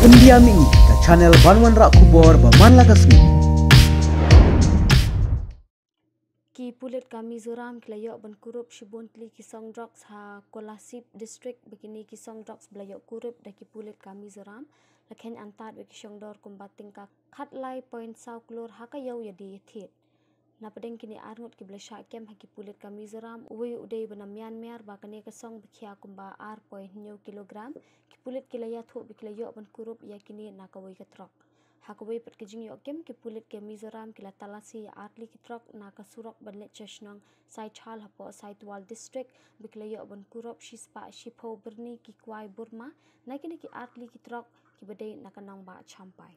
Pendiam ini ke channel Banwan Rak Kubor Baman Lagasmi. Ki pulut kami zuram kelayok ben kurup shibun tli kisong drugs ha kolasip district begini kisong drugs belayok kurup daki pulut kami zuram lakhen antat beki shong dor kumbating ka khatlai point sau klor haka yau yadi thit napading kini arngut ki blesha kem ha ki pulet ka mizoram ui udei bana myan myar ba kane ka song bkhia kumba ar poi new kilogram ki pulet ki laya tho bikla yo ban kurup ya kini na ka wi ka trok ha ka wi pat ki jing yo kem ki pulet ke mizoram ki la talasi atli ya ki trok na ka surok ban le cheshnong sai chal hapo po sai twal district bikla yo ban kurup shispa shipho birni ki kwai burma na kini ki Arli ki trok ki bade na ka nong ba champai